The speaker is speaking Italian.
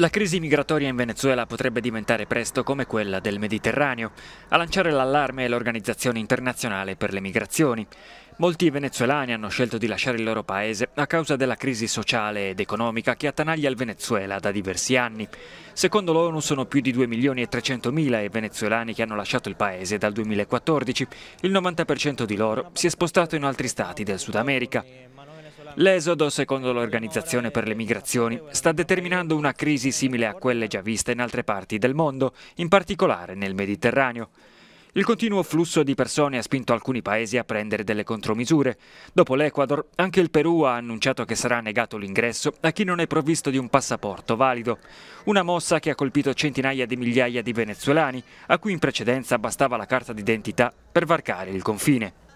La crisi migratoria in Venezuela potrebbe diventare presto come quella del Mediterraneo. A lanciare l'allarme è l'Organizzazione internazionale per le migrazioni. Molti venezuelani hanno scelto di lasciare il loro paese a causa della crisi sociale ed economica che attanaglia il Venezuela da diversi anni. Secondo l'ONU sono più di 2 milioni e 300 mila i venezuelani che hanno lasciato il paese dal 2014. Il 90% di loro si è spostato in altri stati del Sud America. L'esodo, secondo l'Organizzazione per le Migrazioni, sta determinando una crisi simile a quelle già viste in altre parti del mondo, in particolare nel Mediterraneo. Il continuo flusso di persone ha spinto alcuni paesi a prendere delle contromisure. Dopo l'Ecuador, anche il Perù ha annunciato che sarà negato l'ingresso a chi non è provvisto di un passaporto valido. Una mossa che ha colpito centinaia di migliaia di venezuelani, a cui in precedenza bastava la carta d'identità per varcare il confine.